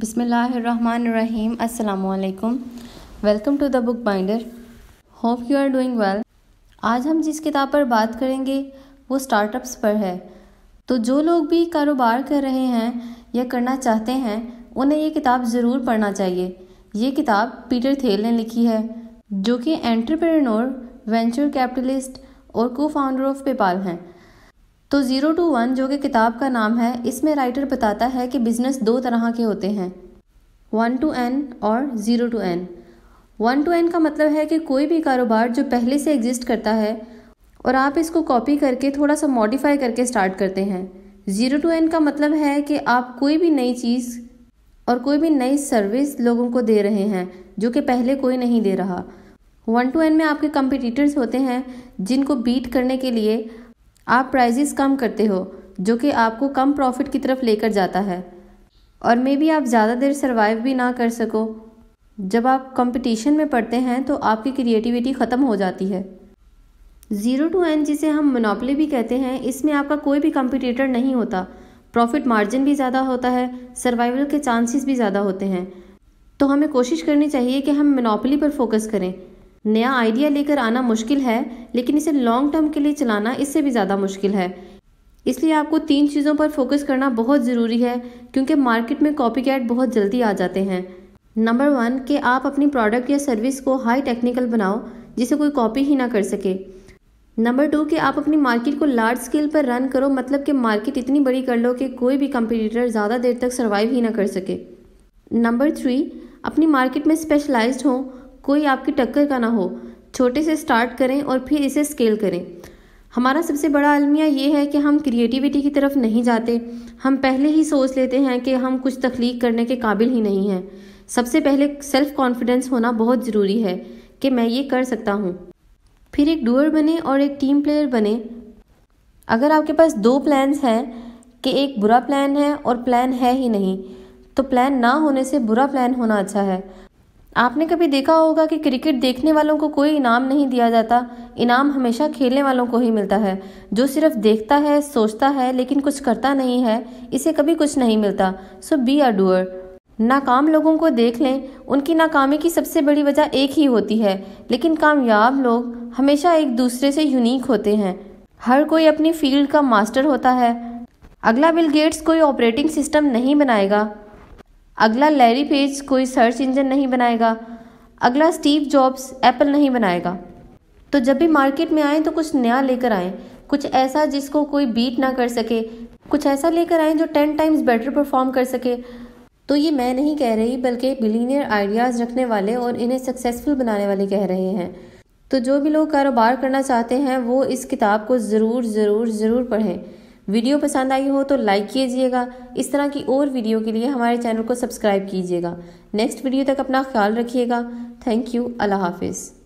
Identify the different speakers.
Speaker 1: बिसमीम अल्लाम welcome to the book binder hope you are doing well आज हम जिस किताब पर बात करेंगे वो स्टार्टअप्स पर है तो जो लोग भी कारोबार कर रहे हैं या करना चाहते हैं उन्हें ये किताब ज़रूर पढ़ना चाहिए ये किताब पीटर थेल ने लिखी है जो कि एंटरप्रेनोर वेंचर कैपिटलिस्ट और को फाउंडर ऑफ पेपाल हैं तो ज़ीरो टू वन जो कि किताब का नाम है इसमें राइटर बताता है कि बिज़नेस दो तरह के होते हैं वन टू एन और zero two N one two N का मतलब है कि कोई भी कारोबार जो पहले से एग्जिस्ट करता है और आप इसको कॉपी करके थोड़ा सा मॉडिफाई करके स्टार्ट करते हैं ज़ीरो टू एन का मतलब है कि आप कोई भी नई चीज़ और कोई भी नई सर्विस लोगों को दे रहे हैं जो कि पहले कोई नहीं दे रहा वन टू एन में आपके कंपिटिटर्स होते हैं जिनको बीट करने के लिए आप प्राइजेस कम करते हो जो कि आपको कम प्रॉफिट की तरफ लेकर जाता है और मे बी आप ज़्यादा देर सर्वाइव भी ना कर सको जब आप कंपटीशन में पढ़ते हैं तो आपकी क्रिएटिविटी ख़त्म हो जाती है ज़ीरो टू एन जिसे हम मोनोपली भी कहते हैं इसमें आपका कोई भी कंपटीटर नहीं होता प्रॉफिट मार्जिन भी ज़्यादा होता है सर्वाइवल के चांसेस भी ज़्यादा होते हैं तो हमें कोशिश करनी चाहिए कि हम मोनोपली पर फोकस करें नया आइडिया लेकर आना मुश्किल है लेकिन इसे लॉन्ग टर्म के लिए चलाना इससे भी ज़्यादा मुश्किल है इसलिए आपको तीन चीज़ों पर फोकस करना बहुत ज़रूरी है क्योंकि मार्केट में कॉपी कैट बहुत जल्दी आ जाते हैं नंबर वन कि आप अपनी प्रोडक्ट या सर्विस को हाई टेक्निकल बनाओ जिसे कोई कॉपी ही ना कर सके नंबर टू कि आप अपनी मार्केट को लार्ज स्केल पर रन करो मतलब कि मार्केट इतनी बड़ी कर लो कि कोई भी कंपटीटर ज़्यादा देर तक सर्वाइव ही ना कर सके नंबर थ्री अपनी मार्केट में स्पेशलाइज्ड हो कोई आपकी टक्कर का ना हो छोटे से स्टार्ट करें और फिर इसे स्केल करें हमारा सबसे बड़ा अलमिया ये है कि हम क्रिएटिविटी की तरफ नहीं जाते हम पहले ही सोच लेते हैं कि हम कुछ तख्लीक करने के काबिल ही नहीं हैं सबसे पहले सेल्फ कॉन्फिडेंस होना बहुत ज़रूरी है कि मैं ये कर सकता हूँ फिर एक डूअर बने और एक टीम प्लेयर बने अगर आपके पास दो प्लान्स हैं कि एक बुरा प्लान है और प्लान है ही नहीं तो प्लान ना होने से बुरा प्लान होना अच्छा है आपने कभी देखा होगा कि क्रिकेट देखने वालों को कोई इनाम नहीं दिया जाता इनाम हमेशा खेलने वालों को ही मिलता है जो सिर्फ देखता है सोचता है लेकिन कुछ करता नहीं है इसे कभी कुछ नहीं मिलता सो बी अ डूअर नाकाम लोगों को देख लें उनकी नाकामी की सबसे बड़ी वजह एक ही होती है लेकिन कामयाब लोग हमेशा एक दूसरे से यूनिक होते हैं हर कोई अपनी फील्ड का मास्टर होता है अगला बिल गेट्स कोई ऑपरेटिंग सिस्टम नहीं बनाएगा अगला लैरी पेज कोई सर्च इंजन नहीं बनाएगा अगला स्टीव जॉब्स एप्पल नहीं बनाएगा तो जब भी मार्केट में आएँ तो कुछ नया लेकर आएँ कुछ ऐसा जिसको कोई बीट ना कर सके कुछ ऐसा लेकर आएँ जो टेन टाइम्स बेटर परफॉर्म कर सके तो ये मैं नहीं कह रही बल्कि बिलीनियर आइडियाज़ रखने वाले और इन्हें सक्सेसफुल बनाने वाले कह रहे हैं तो जो भी लोग कारोबार करना चाहते हैं वो इस किताब को ज़रूर ज़रूर ज़रूर पढ़ें वीडियो पसंद आई हो तो लाइक कीजिएगा इस तरह की और वीडियो के लिए हमारे चैनल को सब्सक्राइब कीजिएगा नेक्स्ट वीडियो तक अपना ख्याल रखिएगा थैंक यू अल्लाह हाफिज़